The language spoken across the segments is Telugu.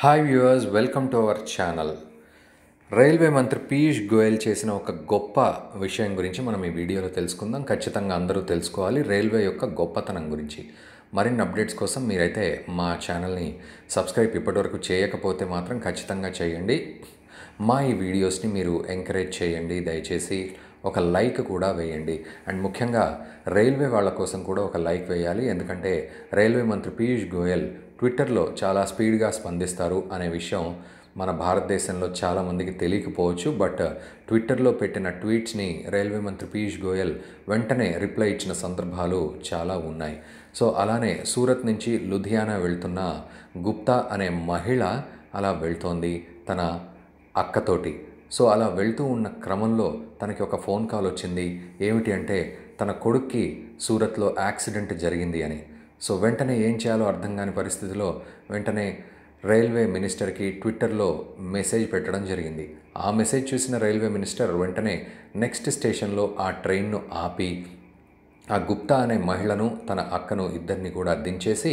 hi viewers welcome to our channel railway మంత్రి పీయూష్ గోయల్ చేసిన ఒక గొప్ప విషయం గురించి మనం ఈ వీడియోలో తెలుసుకుందాం ఖచ్చితంగా అందరూ తెలుసుకోవాలి రైల్వే యొక్క గొప్పతనం గురించి మరిన్ని అప్డేట్స్ కోసం మీరైతే మా ఛానల్ని సబ్స్క్రైబ్ ఇప్పటివరకు చేయకపోతే మాత్రం ఖచ్చితంగా చేయండి మా ఈ వీడియోస్ని మీరు ఎంకరేజ్ చేయండి దయచేసి ఒక లైక్ కూడా వేయండి అండ్ ముఖ్యంగా రైల్వే వాళ్ళ కోసం కూడా ఒక లైక్ వేయాలి ఎందుకంటే రైల్వే మంత్రి పీయూష్ గోయల్ ట్విట్టర్లో చాలా స్పీడ్గా స్పందిస్తారు అనే విషయం మన భారతదేశంలో చాలామందికి తెలియకపోవచ్చు బట్ ట్విట్టర్లో పెట్టిన ట్వీట్స్ని రైల్వే మంత్రి పీయూష్ గోయల్ వెంటనే రిప్లై ఇచ్చిన సందర్భాలు చాలా ఉన్నాయి సో అలానే సూరత్ నుంచి లుధియానా వెళ్తున్న గుప్తా అనే మహిళ అలా వెళ్తోంది తన అక్కతోటి సో అలా వెళ్తూ ఉన్న క్రమంలో తనకి ఒక ఫోన్ కాల్ వచ్చింది ఏమిటి అంటే తన కొడుక్కి సూరత్లో యాక్సిడెంట్ జరిగింది అని సో వెంటనే ఏం చేయాలో అర్థం కాని పరిస్థితిలో వెంటనే రైల్వే మినిస్టర్కి ట్విట్టర్లో మెసేజ్ పెట్టడం జరిగింది ఆ మెసేజ్ చూసిన రైల్వే మినిస్టర్ వెంటనే నెక్స్ట్ స్టేషన్లో ఆ ట్రైన్ను ఆపి ఆ గుప్తా అనే మహిళను తన అక్కను ఇద్దరిని కూడా దించేసి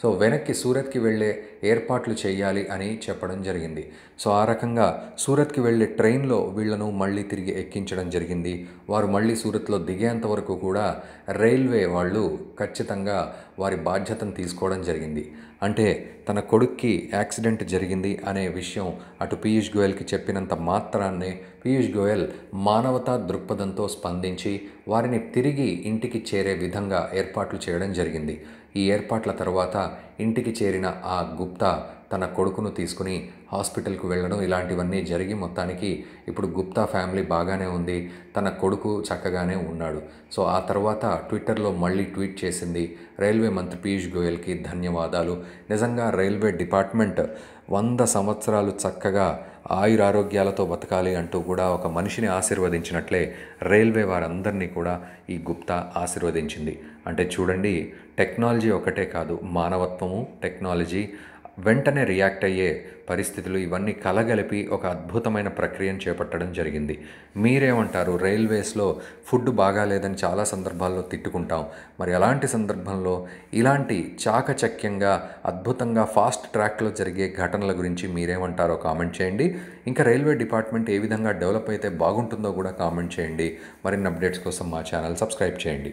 సో వెనక్కి సూరత్కి వెళ్ళే ఏర్పాట్లు చేయాలి అని చెప్పడం జరిగింది సో ఆ రకంగా సూరత్కి వెళ్ళే ట్రైన్లో వీళ్లను మళ్ళీ తిరిగి ఎక్కించడం జరిగింది వారు మళ్ళీ సూరత్లో దిగేంత వరకు కూడా రైల్వే వాళ్ళు ఖచ్చితంగా వారి బాధ్యతను తీసుకోవడం జరిగింది అంటే తన కొడుక్కి యాక్సిడెంట్ జరిగింది అనే విషయం అటు పీయూష్ గోయల్కి చెప్పినంత మాత్రాన్నే పీయూష్ గోయల్ మానవతా దృక్పథంతో స్పందించి వారిని తిరిగి ఇంటికి చేరే విధంగా ఏర్పాట్లు చేయడం జరిగింది ఈ ఏర్పాట్ల తర్వాత ఇంటికి చేరిన ఆ గుప్తా తన కొడుకును తీసుకుని హాస్పిటల్కు వెళ్ళడం ఇలాంటివన్నీ జరిగి మొత్తానికి ఇప్పుడు గుప్తా ఫ్యామిలీ బాగానే ఉంది తన కొడుకు చక్కగానే ఉన్నాడు సో ఆ తర్వాత ట్విట్టర్లో మళ్ళీ ట్వీట్ చేసింది రైల్వే మంత్రి పీయూష్ గోయల్కి ధన్యవాదాలు నిజంగా రైల్వే డిపార్ట్మెంట్ వంద సంవత్సరాలు చక్కగా ఆయురారోగ్యాలతో బతకాలి అంటూ కూడా ఒక మనిషిని ఆశీర్వదించినట్లే రైల్వే వారందరినీ కూడా ఈ గుప్తా ఆశీర్వదించింది అంటే చూడండి టెక్నాలజీ ఒకటే కాదు మానవత్వము టెక్నాలజీ వెంటనే రియాక్ట్ అయ్యే పరిస్థితులు ఇవన్నీ కలగలిపి ఒక అద్భుతమైన ప్రక్రియను చేపట్టడం జరిగింది మీరేమంటారు రైల్వేస్లో ఫుడ్ బాగాలేదని చాలా సందర్భాల్లో తిట్టుకుంటాం మరి అలాంటి సందర్భంలో ఇలాంటి చాకచక్యంగా అద్భుతంగా ఫాస్ట్ ట్రాక్లో జరిగే ఘటనల గురించి మీరేమంటారో కామెంట్ చేయండి ఇంకా రైల్వే డిపార్ట్మెంట్ ఏ విధంగా డెవలప్ అయితే బాగుంటుందో కూడా కామెంట్ చేయండి మరిన్ని అప్డేట్స్ కోసం మా ఛానల్ సబ్స్క్రైబ్ చేయండి